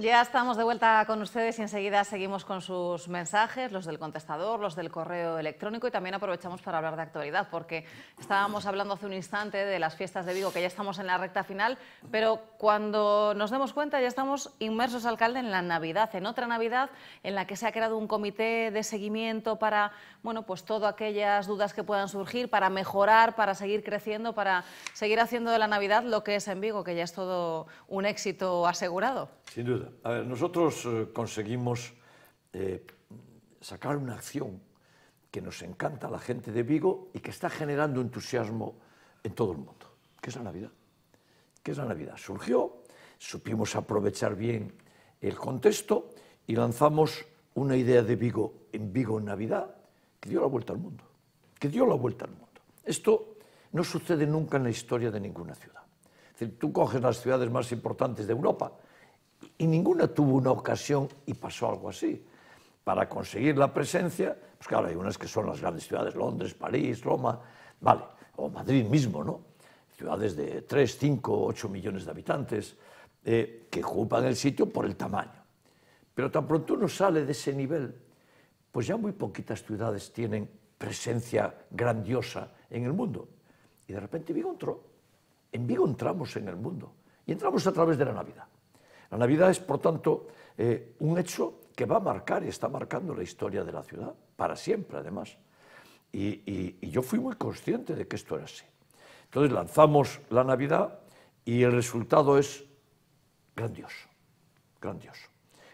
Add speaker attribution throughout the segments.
Speaker 1: Ya estamos de vuelta con ustedes y enseguida seguimos con sus mensajes, los del contestador, los del correo electrónico y también aprovechamos para hablar de actualidad porque estábamos hablando hace un instante de las fiestas de Vigo que ya estamos en la recta final, pero cuando nos demos cuenta ya estamos inmersos, alcalde, en la Navidad, en otra Navidad en la que se ha creado un comité de seguimiento para, bueno, pues todas aquellas dudas que puedan surgir, para mejorar, para seguir creciendo, para seguir haciendo de la Navidad lo que es en Vigo, que ya es todo un éxito asegurado.
Speaker 2: Sin duda nosotros eh, conseguimos eh, sacar una acción que nos encanta a la gente de Vigo y que está generando entusiasmo en todo el mundo, que es la Navidad. ¿Qué es la Navidad? Surgió, supimos aprovechar bien el contexto y lanzamos una idea de Vigo en Vigo en Navidad que dio la vuelta al mundo, que dio la vuelta al mundo. Esto no sucede nunca en la historia de ninguna ciudad. Es tú coges las ciudades más importantes de Europa, y ninguna tuvo una ocasión y pasó algo así. Para conseguir la presencia, pues claro, hay unas que son las grandes ciudades, Londres, París, Roma, vale, o Madrid mismo, ¿no? Ciudades de 3, 5, 8 millones de habitantes eh, que ocupan el sitio por el tamaño. Pero tan pronto uno sale de ese nivel, pues ya muy poquitas ciudades tienen presencia grandiosa en el mundo. Y de repente Vigo entró. En Vigo entramos en el mundo. Y entramos a través de la Navidad. La Navidad es, por tanto, eh, un hecho que va a marcar y está marcando la historia de la ciudad, para siempre además. Y, yo fui muy consciente de que esto era así. Entonces lanzamos la Navidad y el resultado es grandioso, grandioso.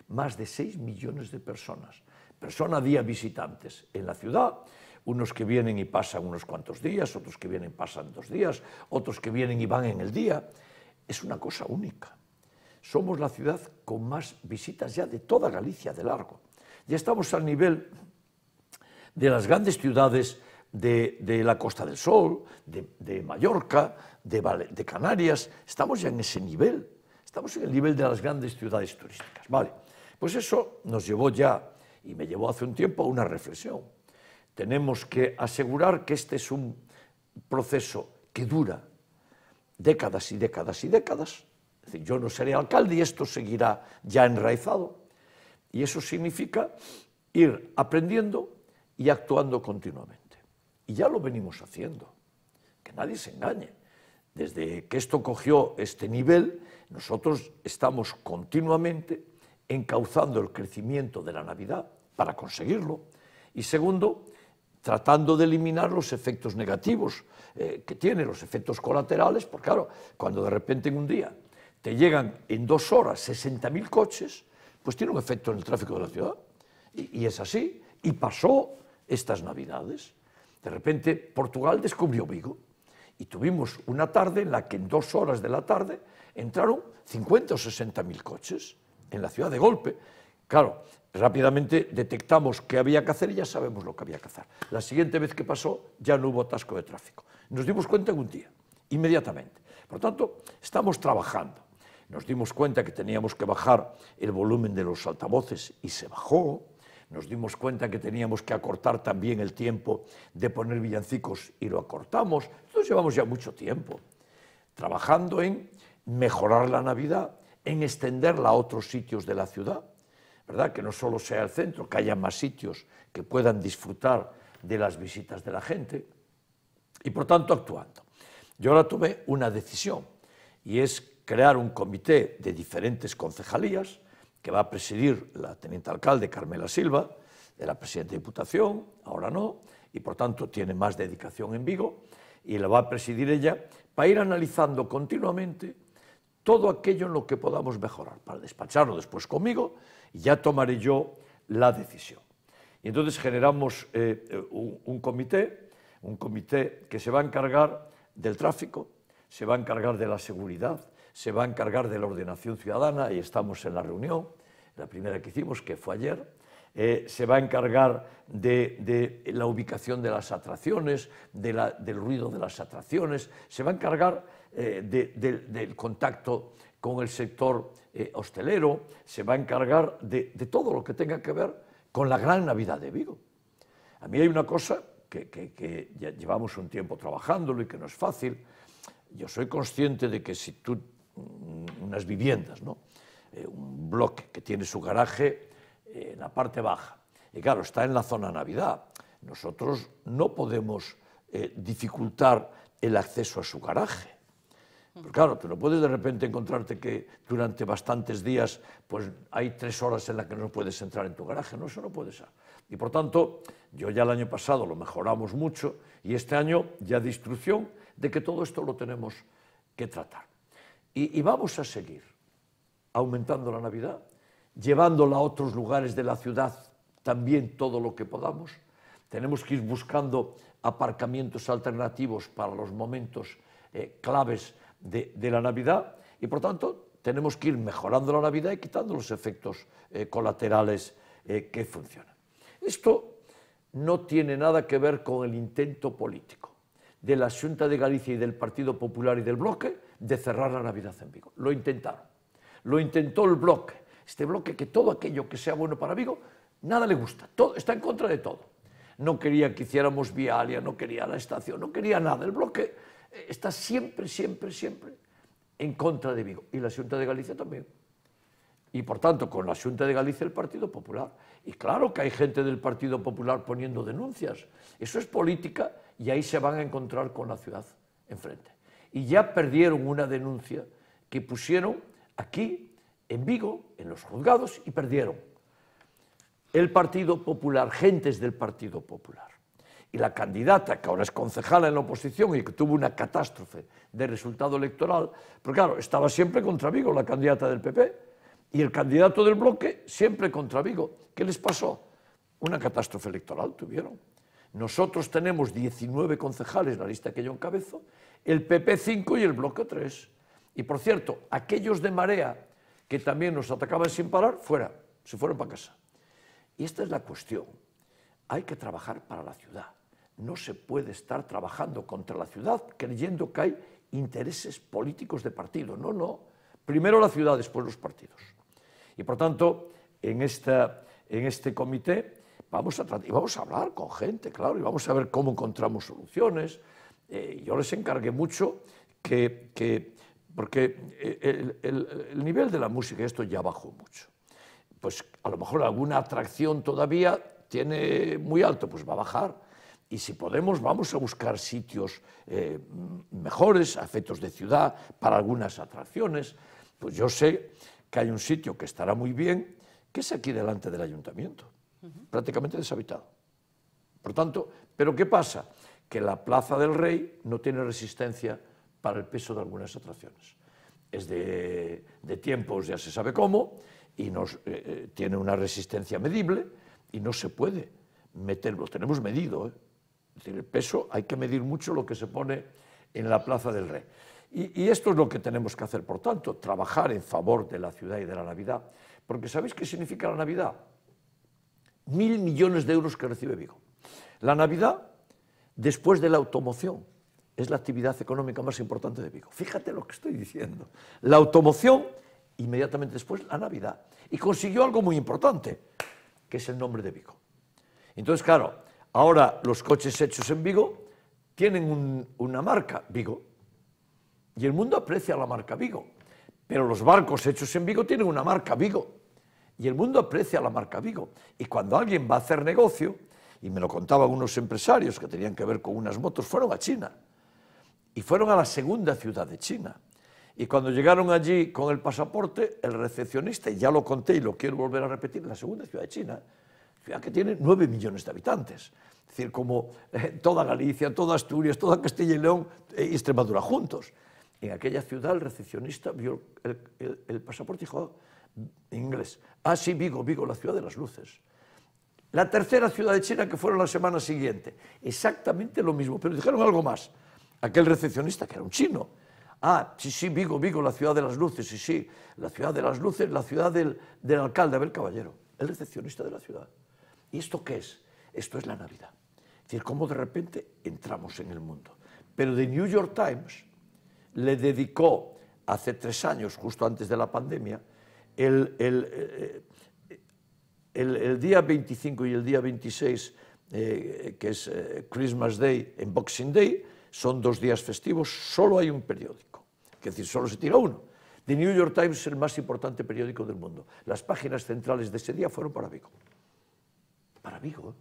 Speaker 2: Más de 6 millones de personas, persona día visitantes en la ciudad, unos que vienen y pasan unos cuantos días, otros que vienen y pasan dos días, otros que vienen y van en el día. Es una cosa única somos la ciudad con más visitas ya de toda Galicia de largo. Ya estamos al nivel de las grandes ciudades de, la Costa del Sol, de, Mallorca, de, de, Canarias. Estamos ya en ese nivel. Estamos en el nivel de las grandes ciudades turísticas. Vale. Pues eso nos llevó ya, y me llevó hace un tiempo, a una reflexión. Tenemos que asegurar que este es un proceso que dura décadas y décadas y décadas, yo no seré alcalde y esto seguirá ya enraizado. Y eso significa ir aprendiendo y actuando continuamente. Y ya lo venimos haciendo. Que nadie se engañe. Desde que esto cogió este nivel, nosotros estamos continuamente encauzando el crecimiento de la Navidad para conseguirlo. Y segundo, tratando de eliminar los efectos negativos eh, que tiene, los efectos colaterales, porque claro, cuando de repente en un día te llegan en dos horas 60.000 coches, pues tiene un efecto en el tráfico de la ciudad. Y, es así. Y pasó estas Navidades. De repente Portugal descubrió Vigo y tuvimos una tarde en la que en dos horas de la tarde entraron 50 o 60.000 coches en la ciudad de golpe. Claro, rápidamente detectamos qué había que hacer y ya sabemos lo que había que hacer. La siguiente vez que pasó ya no hubo atasco de tráfico. Nos dimos cuenta en un día, inmediatamente. Por lo tanto, estamos trabajando nos dimos cuenta que teníamos que bajar el volumen de los altavoces y se bajó, nos dimos cuenta que teníamos que acortar también el tiempo de poner villancicos y lo acortamos. Entonces llevamos ya mucho tiempo trabajando en mejorar la Navidad, en extenderla a otros sitios de la ciudad, ¿verdad? Que no solo sea el centro, que haya más sitios que puedan disfrutar de las visitas de la gente y por tanto actuando. Yo ahora tuve una decisión y es crear un comité de diferentes concejalías que va a presidir la teniente alcalde Carmela Silva, era presidenta de Diputación, ahora no, y por tanto tiene más dedicación en Vigo, y la va a presidir ella para ir analizando continuamente todo aquello en lo que podamos mejorar, para despacharlo después conmigo y ya tomaré yo la decisión. Y entonces generamos eh, eh, un comité, un comité que se va a encargar del tráfico, se va a encargar de la seguridad, se va a encargar de la ordenación ciudadana, y estamos en la reunión, la primera que hicimos, que fue ayer, eh, se va a encargar de, la ubicación de las atracciones, de la, del ruido de las atracciones, se va a encargar eh, del contacto con el sector eh, hostelero, se va a encargar de, todo lo que tenga que ver con la gran Navidad de Vigo. A mí hay una cosa que, ya llevamos un tiempo trabajándolo y que no es fácil. Yo soy consciente de que si tú unas viviendas, ¿no? Eh, un bloque que tiene su garaje en la parte baja. Y claro, está en la zona Navidad. Nosotros no podemos eh, dificultar el acceso a su garaje. Pues claro, tú no puedes de repente encontrarte que durante bastantes días pues hay tres horas en las que no puedes entrar en tu garaje. No, eso no puede ser. Y por tanto, yo ya el año pasado lo mejoramos mucho y este año ya de instrucción de que todo esto lo tenemos que tratar. Y, vamos a seguir aumentando la Navidad, llevándola a otros lugares de la ciudad también todo lo que podamos. Tenemos que ir buscando aparcamientos alternativos para los momentos eh, claves de, la Navidad y por tanto tenemos que ir mejorando la Navidad y quitando los efectos eh, colaterales eh, que funcionan. Esto no tiene nada que ver con el intento político de la Asunta de Galicia y del Partido Popular y del Bloque de cerrar la Navidad en Vigo. Lo intentaron. Lo intentó el Bloque. Este Bloque que todo aquello que sea bueno para Vigo, nada le gusta. Todo, está en contra de todo. No quería que hiciéramos Vialia, no quería la estación, no quería nada. El Bloque eh, está siempre, siempre, siempre en contra de Vigo. Y la Asunta de Galicia también. Y por tanto, con la Asunta de Galicia el Partido Popular. Y claro que hay gente del Partido Popular poniendo denuncias. Eso es política y ahí se van a encontrar con la ciudad enfrente. Y ya perdieron una denuncia que pusieron aquí, en Vigo, en los juzgados, y perdieron. El Partido Popular, gentes del Partido Popular. Y la candidata, que ahora es concejala en la oposición y que tuvo una catástrofe de resultado electoral, porque claro, estaba siempre contra Vigo, la candidata del PP, y el candidato del bloque siempre contra Vigo. ¿Qué les pasó? Una catástrofe electoral tuvieron. Nosotros tenemos 19 concejales, la lista que yo encabezo, el PP 5 y el Bloque 3. Y por cierto, aquellos de Marea que también nos atacaban sin parar, fuera, se fueron para casa. Y esta es la cuestión. Hay que trabajar para la ciudad. No se puede estar trabajando contra la ciudad creyendo que hay intereses políticos de partido. No, no. Primero la ciudad, después los partidos. Y por tanto, en, esta, en este comité vamos a, y vamos a hablar con gente, claro, y vamos a ver cómo encontramos soluciones. Eh, yo les encargué mucho que, porque eh, el, nivel de la música, esto ya bajó mucho. Pues a lo mejor alguna atracción todavía tiene muy alto, pues va a bajar. Y si podemos, vamos a buscar sitios eh, mejores, afectos de ciudad, para algunas atracciones. Pues yo sé que hay un sitio que estará muy bien, que es aquí delante del ayuntamiento prácticamente deshabitado. Por tanto, ¿pero qué pasa? Que la Plaza del Rey no tiene resistencia para el peso de algunas atracciones. Es de, tiempos, ya se sabe cómo, y nos, eh, eh, tiene una resistencia medible y no se puede meterlo, tenemos medido, ¿eh? es decir, el peso, hay que medir mucho lo que se pone en la Plaza del Rey. y, esto es lo que tenemos que hacer, por tanto, trabajar en favor de la ciudad y de la Navidad. Porque ¿sabéis qué significa la Navidad? mil millones de euros que recibe Vigo. La Navidad, después de la automoción, es la actividad económica más importante de Vigo. Fíjate lo que estoy diciendo. La automoción, inmediatamente después, la Navidad. Y consiguió algo muy importante, que es el nombre de Vigo. Entonces, claro, ahora los coches hechos en Vigo tienen una marca, Vigo, y el mundo aprecia la marca Vigo. Pero los barcos hechos en Vigo tienen una marca, Vigo. Y el mundo aprecia la marca Vigo. Y cuando alguien va a hacer negocio, y me lo contaban unos empresarios que tenían que ver con unas motos, fueron a China. Y fueron a la segunda ciudad de China. Y cuando llegaron allí con el pasaporte, el recepcionista, y ya lo conté y lo quiero volver a repetir, la segunda ciudad de China, ciudad que tiene 9 millones de habitantes. Es decir, como eh, toda Galicia, toda Asturias, toda Castilla y León eh, y Extremadura juntos. En aquella ciudad el recepcionista vio el pasaporte y dijo, oh, inglés. Ah, sí, Vigo, Vigo, la ciudad de las luces. La tercera ciudad de China que fueron la semana siguiente. Exactamente lo mismo, pero dijeron algo más. Aquel recepcionista, que era un chino, Ah, sí, sí, Vigo, Vigo, la ciudad de las luces, sí, sí, la ciudad de las luces, la ciudad del, del alcalde del Caballero, el recepcionista de la ciudad. ¿Y esto qué es? Esto es la Navidad. Es decir, cómo de repente entramos en el mundo. Pero The New York Times le dedicó hace tres años, justo antes de la pandemia, eh, el, el, día 25 y el día 26, eh, que es eh, Christmas Day en Boxing Day, son dos días festivos, solo hay un periódico, es decir, solo se tira uno. The New York Times es el más importante periódico del mundo. Las páginas centrales de ese día fueron para Vigo. Para Vigo,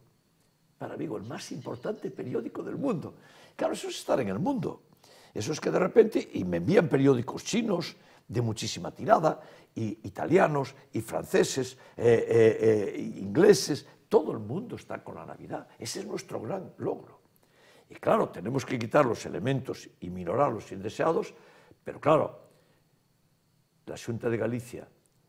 Speaker 2: para Vigo, el más importante periódico del mundo. Claro, eso es estar en el mundo. Eso es que de repente, y me envían periódicos chinos de muchísima tirada, y italianos, y franceses, eh, eh, eh, ingleses, todo el mundo está con la Navidad. Ese es nuestro gran logro. Y claro, tenemos que quitar los elementos y minorar los indeseados, pero claro, la Junta de Galicia,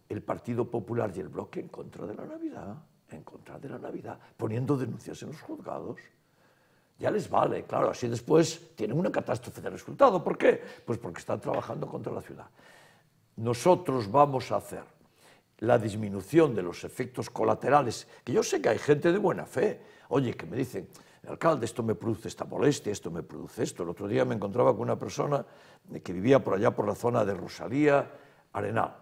Speaker 2: el Partido Popular y el Bloque en contra de la Navidad, en contra de la Navidad, poniendo denuncias en los juzgados. Ya les vale, claro, así después tienen una catástrofe de resultado. ¿Por qué? Pues porque están trabajando contra la ciudad nosotros vamos a hacer la disminución de los efectos colaterales, que yo sé que hay gente de buena fe, oye, que me dicen, alcalde, esto me produce esta molestia, esto me produce esto. El otro día me encontraba con una persona que vivía por allá, por la zona de Rosalía, Arenal,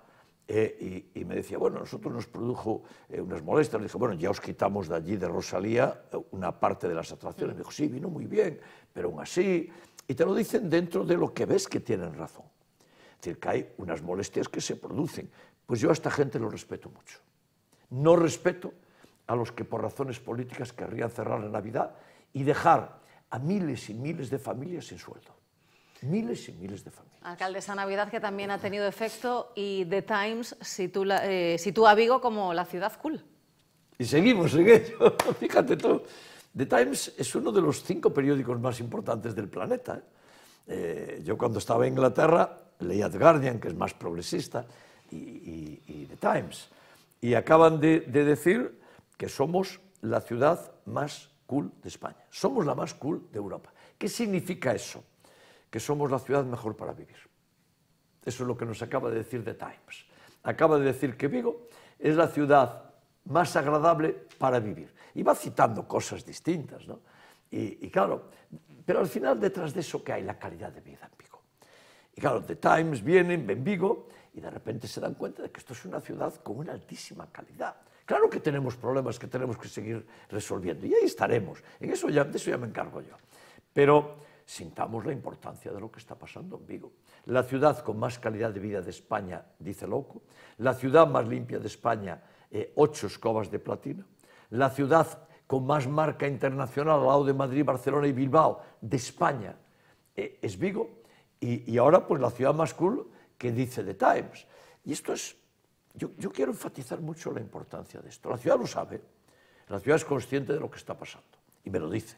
Speaker 2: eh, y, me decía, bueno, nosotros nos produjo eh, unas molestias, le dije, bueno, ya os quitamos de allí, de Rosalía, eh, una parte de las atracciones. Mm. Me dijo, sí, vino muy bien, pero aún así, y te lo dicen dentro de lo que ves que tienen razón decir, que hay unas molestias que se producen. Pues yo a esta gente lo respeto mucho. No respeto a los que por razones políticas querrían cerrar la Navidad y dejar a miles y miles de familias sin sueldo. Miles y miles de familias.
Speaker 1: Alcalde, esa Navidad, que también ha tenido efecto, y The Times eh, sitúa, eh, a Vigo como la ciudad cool.
Speaker 2: Y seguimos en ello, fíjate tú. The Times es uno de los cinco periódicos más importantes del planeta. ¿eh? Eh, yo cuando estaba en Inglaterra The Guardian, que es más progresista, y, The Times. Y acaban de, decir que somos la ciudad más cool de España. Somos la más cool de Europa. ¿Qué significa eso? Que somos la ciudad mejor para vivir. Eso es lo que nos acaba de decir The Times. Acaba de decir que Vigo es la ciudad más agradable para vivir. Y va citando cosas distintas, ¿no? Y, claro, pero al final detrás de eso ¿qué hay la calidad de vida y claro, The Times vienen, ven Vigo, y de repente se dan cuenta de que esto es una ciudad con una altísima calidad. Claro que tenemos problemas que tenemos que seguir resolviendo, y ahí estaremos. En eso ya, eso ya me encargo yo. Pero sintamos la importancia de lo que está pasando en Vigo. La ciudad con más calidad de vida de España, dice Loco, la ciudad más limpia de España, eh, ocho escobas de platino, la ciudad con más marca internacional al lado de Madrid, Barcelona y Bilbao de España, eh, es Vigo, y, ahora, pues la ciudad más cool que dice The Times. Y esto es, yo, quiero enfatizar mucho la importancia de esto. La ciudad lo sabe, la ciudad es consciente de lo que está pasando y me lo dice.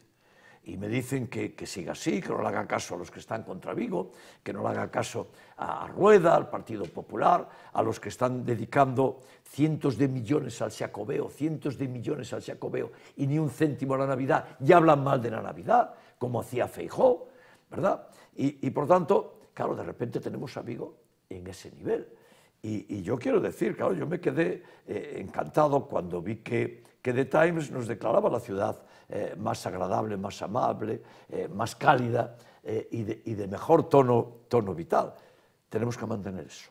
Speaker 2: Y me dicen que, siga así, que no le haga caso a los que están contra Vigo, que no le haga caso a Rueda, al Partido Popular, a los que están dedicando cientos de millones al Jacobeo, cientos de millones al Jacobeo y ni un céntimo a la Navidad. Ya hablan mal de la Navidad, como hacía Feijó, ¿verdad? Y, por tanto, claro, de repente tenemos Vigo en ese nivel. Y, yo quiero decir, claro, yo me quedé eh, encantado cuando vi que, que, The Times nos declaraba la ciudad eh, más agradable, más amable, eh, más cálida y de, mejor tono, tono vital. Tenemos que mantener eso.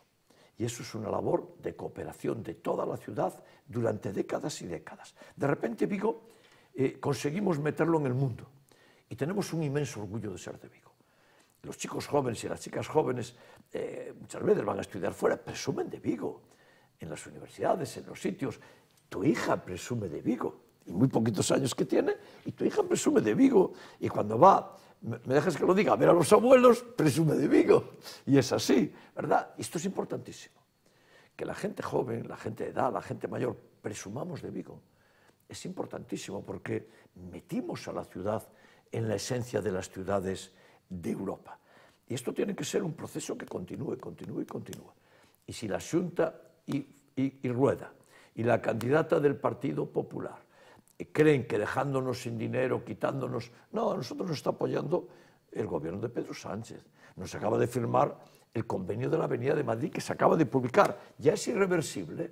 Speaker 2: Y eso es una labor de cooperación de toda la ciudad durante décadas y décadas. De repente Vigo conseguimos meterlo en el mundo y tenemos un inmenso orgullo de ser de Vigo los chicos jóvenes y las chicas jóvenes eh, muchas veces van a estudiar fuera, presumen de Vigo, en las universidades, en los sitios. Tu hija presume de Vigo, y muy poquitos años que tiene, y tu hija presume de Vigo, y cuando va, me, me dejas que lo diga, a ver a los abuelos, presume de Vigo, y es así, ¿verdad? Esto es importantísimo, que la gente joven, la gente de edad, la gente mayor, presumamos de Vigo. Es importantísimo porque metimos a la ciudad en la esencia de las ciudades de Europa. Y esto tiene que ser un proceso que continúe, continúe y continúe. Y si la Junta y, Rueda y la candidata del Partido Popular creen que dejándonos sin dinero, quitándonos... No, a nosotros nos está apoyando el gobierno de Pedro Sánchez. Nos acaba de firmar el convenio de la Avenida de Madrid que se acaba de publicar. Ya es irreversible.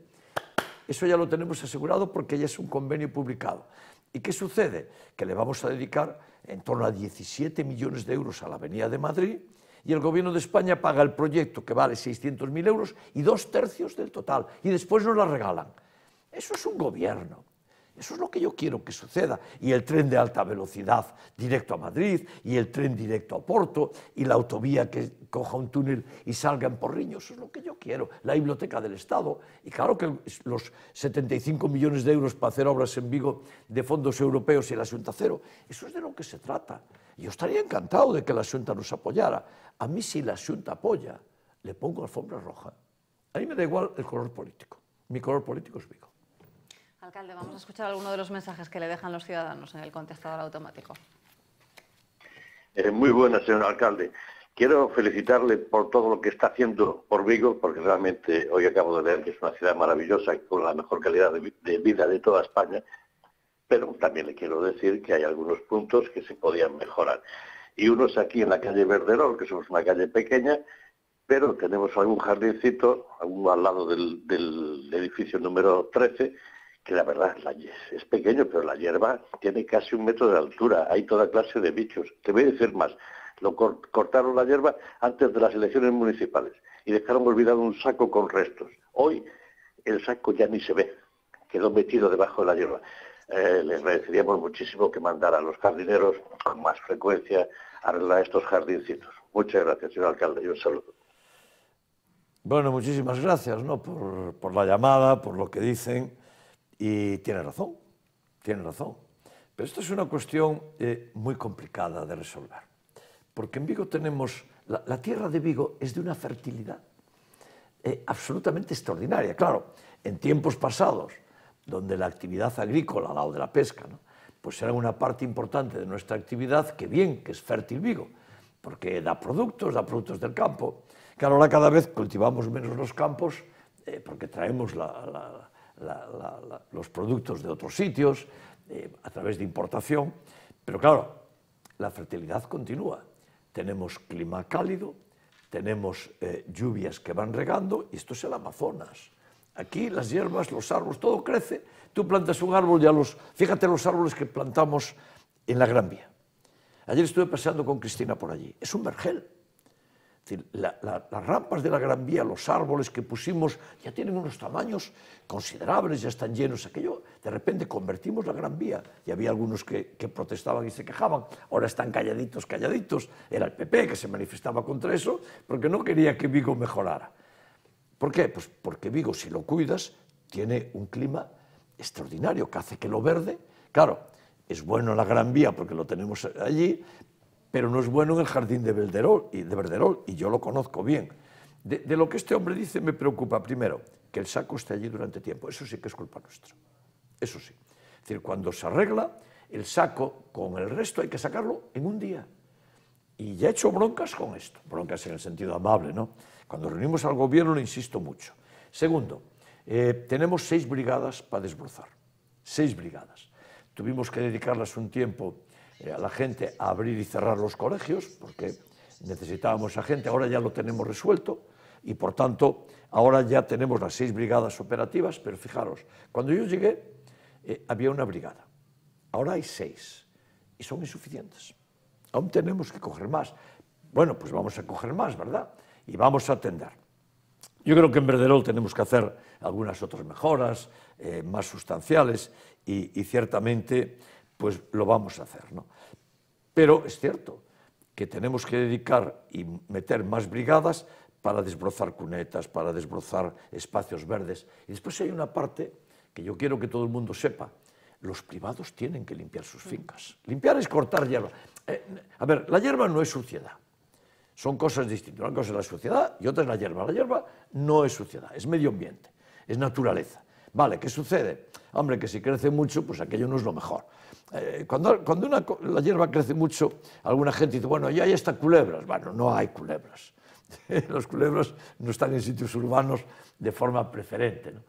Speaker 2: Eso ya lo tenemos asegurado porque ya es un convenio publicado. ¿Y qué sucede? Que le vamos a dedicar en torno a 17 millones de euros a la Avenida de Madrid y el Gobierno de España paga el proyecto que vale 600.000 euros y dos tercios del total y después nos la regalan. Eso es un gobierno. Eso es lo que yo quiero que suceda. Y el tren de alta velocidad directo a Madrid, y el tren directo a Porto, y la autovía que coja un túnel y salga en Porriño. Eso es lo que yo quiero. La biblioteca del Estado. Y claro que los 75 millones de euros para hacer obras en Vigo de fondos europeos y la Junta cero. Eso es de lo que se trata. Yo estaría encantado de que la Junta nos apoyara. A mí si la Junta apoya, le pongo alfombra roja. A mí me da igual el color político. Mi color político es Vigo
Speaker 1: vamos a escuchar algunos de los mensajes que le dejan los ciudadanos en el contestador automático.
Speaker 2: Eh, muy buenas, señor alcalde. Quiero felicitarle por todo lo que está haciendo por Vigo, porque realmente hoy acabo de leer que es una ciudad maravillosa, y con la mejor calidad de, vida de toda España, pero también le quiero decir que hay algunos puntos que se podían mejorar. Y uno es aquí en la calle Verderol, que somos una calle pequeña, pero tenemos algún jardincito algún, al lado del, del edificio número 13 que la verdad es pequeño, pero la hierba tiene casi un metro de altura, hay toda clase de bichos. Te voy a decir más, lo cortaron la hierba antes de las elecciones municipales y dejaron olvidado un saco con restos. Hoy el saco ya ni se ve, quedó metido debajo de la hierba. Eh, les agradeceríamos muchísimo que mandara a los jardineros con más frecuencia a arreglar estos jardincitos. Muchas gracias, señor alcalde, y un saludo. Bueno, muchísimas gracias por, por la llamada, por lo que dicen. Y tiene razón, tiene razón. Pero esto es una cuestión eh, muy complicada de resolver. Porque en Vigo tenemos, la, tierra de Vigo es de una fertilidad eh, absolutamente extraordinaria. Claro, en tiempos pasados, donde la actividad agrícola, al lado de la pesca, pues era una parte importante de nuestra actividad, que bien, que es fértil Vigo, porque da productos, da productos del campo. Claro, ahora cada vez cultivamos menos los campos eh, porque traemos la los productos de otros sitios eh, a través de importación. Pero claro, la fertilidad continúa. Tenemos clima cálido, tenemos eh, lluvias que van regando, y esto es el Amazonas. Aquí las hierbas, los árboles, todo crece. Tú plantas un árbol y los... Fíjate los árboles que plantamos en la Gran Vía. Ayer estuve paseando con Cristina por allí. Es un vergel decir, las rampas de la Gran Vía, los árboles que pusimos, ya tienen unos tamaños considerables, ya están llenos. Aquello, de repente convertimos la Gran Vía. Y había algunos que, protestaban y se quejaban. Ahora están calladitos, calladitos. Era el PP que se manifestaba contra eso porque no quería que Vigo mejorara. ¿Por qué? Pues porque Vigo, si lo cuidas, tiene un clima extraordinario que hace que lo verde, claro, es bueno la Gran Vía porque lo tenemos allí, pero no es bueno en el jardín de Verderol, y, de y yo lo conozco bien. De, lo que este hombre dice me preocupa, primero, que el saco esté allí durante tiempo, eso sí que es culpa nuestra, eso sí. Es decir, cuando se arregla el saco con el resto hay que sacarlo en un día. Y ya he hecho broncas con esto, broncas en el sentido amable, ¿no? Cuando reunimos al gobierno lo insisto mucho. Segundo, eh, tenemos seis brigadas para desbrozar, seis brigadas. Tuvimos que dedicarlas un tiempo eh, a la gente a abrir y cerrar los colegios, porque necesitábamos a gente, ahora ya lo tenemos resuelto y por tanto ahora ya tenemos las seis brigadas operativas, pero fijaros, cuando yo llegué eh, había una brigada, ahora hay seis y son insuficientes. Aún tenemos que coger más. Bueno, pues vamos a coger más, ¿verdad? Y vamos a atender. Yo creo que en Verderol tenemos que hacer algunas otras mejoras eh, más sustanciales y ciertamente pues lo vamos a hacer. ¿no? Pero es cierto que tenemos que dedicar y meter más brigadas para desbrozar cunetas, para desbrozar espacios verdes. Y después hay una parte que yo quiero que todo el mundo sepa. Los privados tienen que limpiar sus fincas. Limpiar es cortar hierba. Eh, a ver, la hierba no es suciedad. Son cosas distintas. Una cosa es la suciedad y otra es la hierba. La hierba no es suciedad, es medio ambiente, es naturaleza. Vale, ¿qué sucede? Hombre, que si crece mucho, pues aquello no es lo mejor. Eh, cuando cuando una, la hierba crece mucho, alguna gente dice, bueno, ya hay hasta culebras. Bueno, no hay culebras. Los culebras no están en sitios urbanos de forma preferente. ¿no?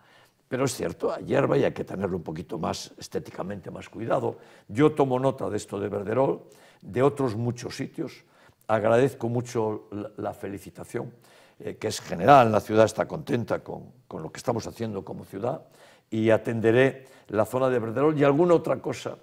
Speaker 2: Pero es cierto, hay hierba y hay que tenerlo un poquito más estéticamente, más cuidado. Yo tomo nota de esto de Verderol, de otros muchos sitios. Agradezco mucho la felicitación. Eh, que es general, la ciudad está contenta con, con, lo que estamos haciendo como ciudad, y atenderé la zona de Verderol y alguna otra cosa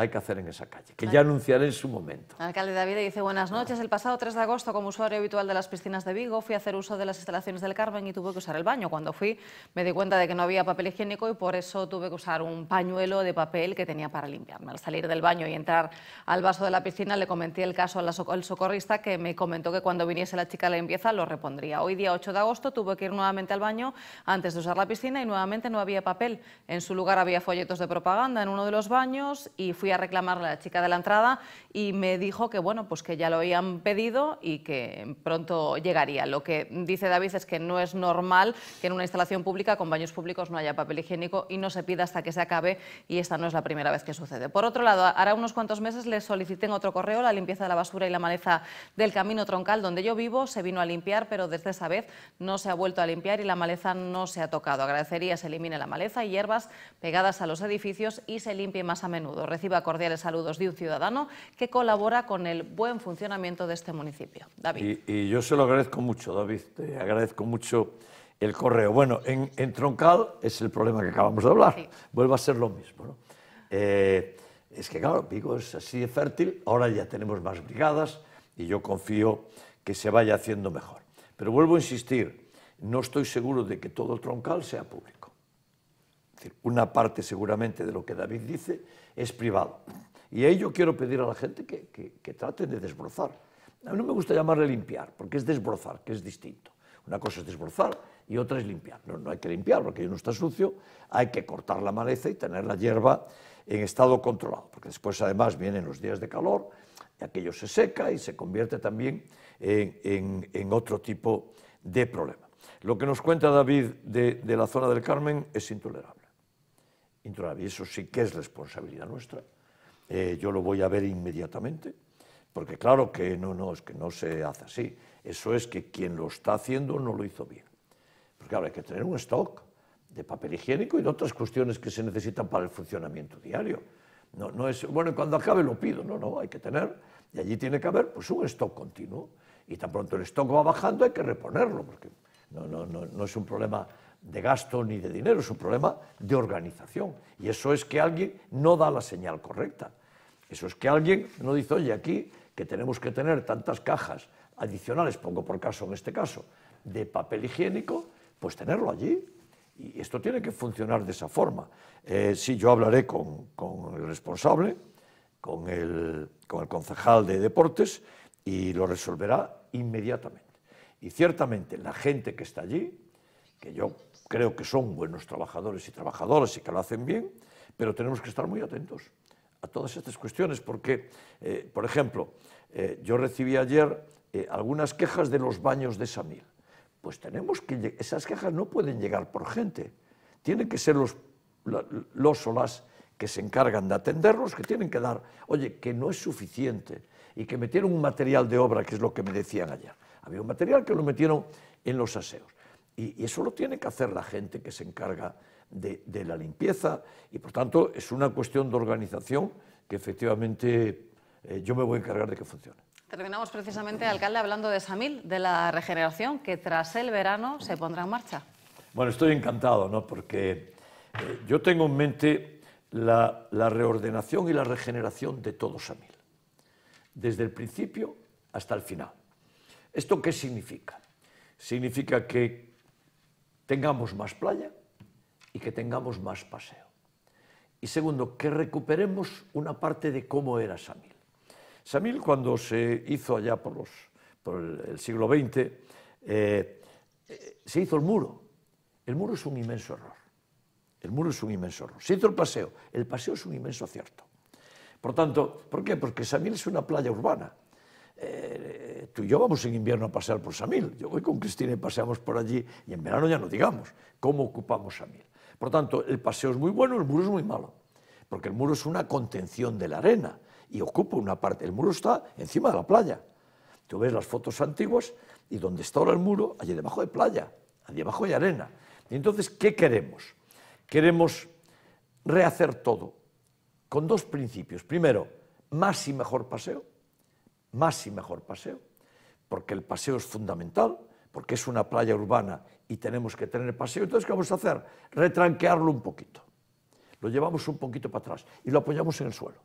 Speaker 2: hay que hacer en esa calle, que ya anunciaré en su momento.
Speaker 1: alcalde David dice, buenas noches. El pasado 3 de agosto, como usuario habitual de las piscinas de Vigo, fui a hacer uso de las instalaciones del Carmen y tuve que usar el baño. Cuando fui me di cuenta de que no había papel higiénico y por eso tuve que usar un pañuelo de papel que tenía para limpiarme. Al salir del baño y entrar al vaso de la piscina, le comenté el caso al socorrista que me comentó que cuando viniese la chica a la limpieza lo repondría. Hoy día 8 de agosto tuve que ir nuevamente al baño antes de usar la piscina y nuevamente no había papel. En su lugar había folletos de propaganda en uno de los baños y fui a reclamar a la chica de la entrada y me dijo que bueno, pues que ya lo habían pedido y que pronto llegaría. Lo que dice David es que no es normal que en una instalación pública con baños públicos no haya papel higiénico y no se pida hasta que se acabe y esta no es la primera vez que sucede. Por otro lado, ahora unos cuantos meses le solicité en otro correo la limpieza de la basura y la maleza del camino troncal donde yo vivo, se vino a limpiar, pero desde esa vez no se ha vuelto a limpiar y la maleza no se ha tocado. Agradecería se elimine la maleza y hierbas pegadas a los edificios y se limpie más a menudo. Reciba cordiales saludos de un ciudadano que colabora con el buen funcionamiento de este municipio. David.
Speaker 2: Y, yo se lo agradezco mucho, David, te agradezco mucho el correo. Bueno, en, Troncal es el problema que acabamos de hablar, vuelve a ser lo mismo. ¿no? Eh, es que claro, Vigo es así de fértil, ahora ya tenemos más brigadas y yo confío que se vaya haciendo mejor. Pero vuelvo a insistir, no estoy seguro de que todo el troncal sea público. Es decir, una parte seguramente de lo que David dice es privado. Y ahí yo quiero pedir a la gente que, que, trate de desbrozar. A mí no me gusta llamarle limpiar, porque es desbrozar, que es distinto. Una cosa es desbrozar y otra es limpiar. No, hay que limpiar porque no está sucio, hay que cortar la maleza y tener la hierba en estado controlado, porque después además vienen los días de calor y aquello se seca y se convierte también en, otro tipo de problema. Lo que nos cuenta David de, de la zona del Carmen es intolerable y Eso sí que es responsabilidad nuestra. Eh, yo lo voy a ver inmediatamente, porque claro que no, no, es que no se hace así. Eso es que quien lo está haciendo no lo hizo bien. Porque claro, hay que tener un stock de papel higiénico y de otras cuestiones que se necesitan para el funcionamiento diario. No, no es, bueno, cuando acabe lo pido, no, no, hay que tener, y allí tiene que haber pues, un stock continuo. Y tan pronto el stock va bajando hay que reponerlo, porque no, no, no es un problema de gasto ni de dinero, es un problema de organización. Y eso es que alguien no da la señal correcta. Eso es que alguien no dice, oye, aquí que tenemos que tener tantas cajas adicionales, pongo por caso en este caso, de papel higiénico, pues tenerlo allí. Y esto tiene que funcionar de esa forma. Eh, sí, yo hablaré con, el responsable, con el, con el concejal de deportes, y lo resolverá inmediatamente. Y ciertamente la gente que está allí, que yo creo que son buenos trabajadores y trabajadoras y que lo hacen bien, pero tenemos que estar muy atentos a todas estas cuestiones, porque, eh, por ejemplo, eh, yo recibí ayer eh, algunas quejas de los baños de Samil. Pues tenemos que, esas quejas no pueden llegar por gente, tienen que ser los, los o que se encargan de atenderlos, que tienen que dar, oye, que no es suficiente y que metieron un material de obra, que es lo que me decían ayer. Había un material que lo metieron en los aseos. Y, eso lo tiene que hacer la gente que se encarga de, la limpieza y por tanto es una cuestión de organización que efectivamente eh, yo me voy a encargar de que funcione.
Speaker 1: Terminamos precisamente, alcalde, hablando de Samil, de la regeneración que tras el verano se pondrá en marcha.
Speaker 2: Bueno, estoy encantado, ¿no? Porque eh, yo tengo en mente la, la, reordenación y la regeneración de todo Samil, desde el principio hasta el final. ¿Esto qué significa? Significa que tengamos más playa y que tengamos más paseo. Y segundo, que recuperemos una parte de cómo era Samil. Samil, cuando se hizo allá por, los, por el, siglo XX, eh, se hizo el muro. El muro es un inmenso error. El muro es un inmenso error. Se hizo el paseo. El paseo es un inmenso acierto. Por tanto, ¿por qué? Porque Samil es una playa urbana. Eh, tú y yo vamos en invierno a pasear por Samil, yo voy con Cristina y paseamos por allí, y en verano ya no digamos cómo ocupamos Samil. Por tanto, el paseo es muy bueno, el muro es muy malo, porque el muro es una contención de la arena y ocupa una parte, el muro está encima de la playa. Tú ves las fotos antiguas y donde está ahora el muro, allí debajo de playa, allí debajo hay arena. entonces, ¿qué queremos? Queremos rehacer todo con dos principios. Primero, más y mejor paseo, más y mejor paseo porque el paseo es fundamental, porque es una playa urbana y tenemos que tener paseo. Entonces, ¿qué vamos a hacer? Retranquearlo un poquito. Lo llevamos un poquito para atrás y lo apoyamos en el suelo.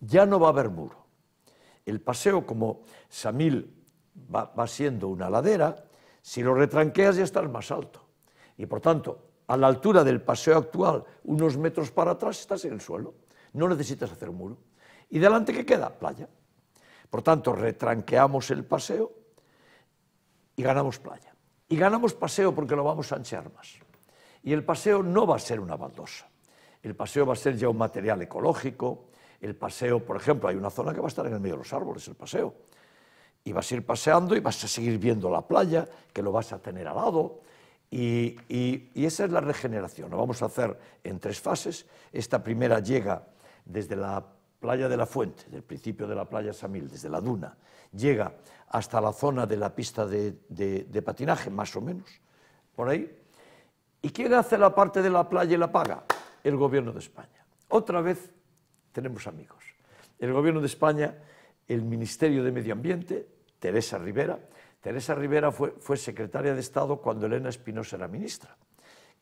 Speaker 2: Ya no va a haber muro. El paseo, como Samil va, siendo una ladera, si lo retranqueas ya estás más alto. Y por tanto, a la altura del paseo actual, unos metros para atrás, estás en el suelo. No necesitas hacer muro. ¿Y delante qué queda? Playa. Por tanto, retranqueamos el paseo y ganamos playa. Y ganamos paseo porque lo vamos a anchear más. Y el paseo no va a ser una baldosa. El paseo va a ser ya un material ecológico. El paseo, por ejemplo, hay una zona que va a estar en el medio de los árboles, el paseo. Y vas a ir paseando y vas a seguir viendo la playa, que lo vas a tener al lado. Y, y esa es la regeneración. Lo vamos a hacer en tres fases. Esta primera llega desde la playa de la Fuente, del principio de la playa Samil, desde la duna, llega hasta la zona de la pista de, patinaje, más o menos, por ahí. ¿Y quién hace la parte de la playa y la paga? El gobierno de España. Otra vez tenemos amigos. El gobierno de España, el Ministerio de Medio Ambiente, Teresa Rivera. Teresa Rivera fue, fue secretaria de Estado cuando Elena Espinosa era ministra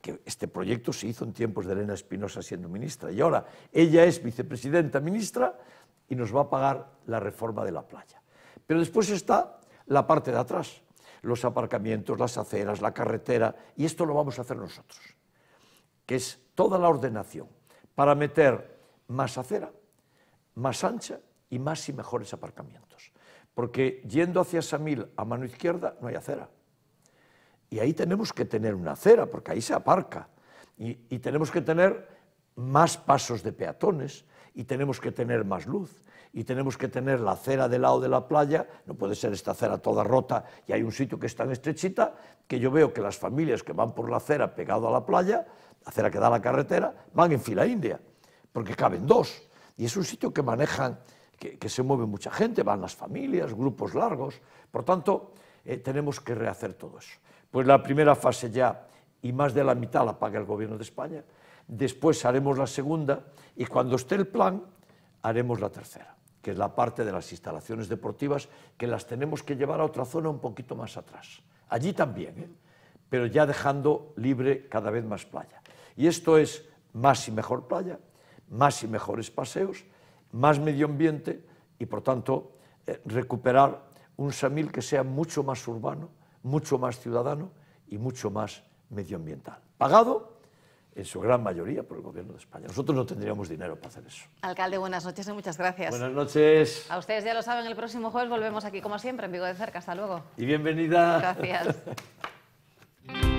Speaker 2: que este proyecto se hizo en tiempos de Elena Espinosa siendo ministra. Y ahora ella es vicepresidenta ministra y nos va a pagar la reforma de la playa. Pero después está la parte de atrás, los aparcamientos, las aceras, la carretera, y esto lo vamos a hacer nosotros, que es toda la ordenación para meter más acera, más ancha y más y mejores aparcamientos. Porque yendo hacia Samil a mano izquierda no hay acera. Y ahí tenemos que tener una acera, porque ahí se aparca. Y, tenemos que tener más pasos de peatones, y tenemos que tener más luz, y tenemos que tener la acera del lado de la playa, no puede ser esta acera toda rota, y hay un sitio que es tan estrechita, que yo veo que las familias que van por la acera pegado a la playa, la acera que da la carretera, van en fila india, porque caben dos. Y es un sitio que manejan, que, se mueve mucha gente, van las familias, grupos largos, por tanto, eh, tenemos que rehacer todo eso. Pues la primera fase ya, y más de la mitad la paga el Gobierno de España. Después haremos la segunda y cuando esté el plan, haremos la tercera, que es la parte de las instalaciones deportivas, que las tenemos que llevar a otra zona un poquito más atrás. Allí también, ¿eh? pero ya dejando libre cada vez más playa. Y esto es más y mejor playa, más y mejores paseos, más medio ambiente y, por tanto, eh, recuperar un Samil que sea mucho más urbano, mucho más ciudadano y mucho más medioambiental. Pagado en su gran mayoría por el Gobierno de España. Nosotros no tendríamos dinero para hacer eso.
Speaker 1: Alcalde, buenas noches y muchas gracias.
Speaker 2: Buenas noches. A
Speaker 1: ustedes ya lo saben, el próximo jueves volvemos aquí como siempre en Vigo de Cerca. Hasta luego.
Speaker 2: Y bienvenida. Gracias.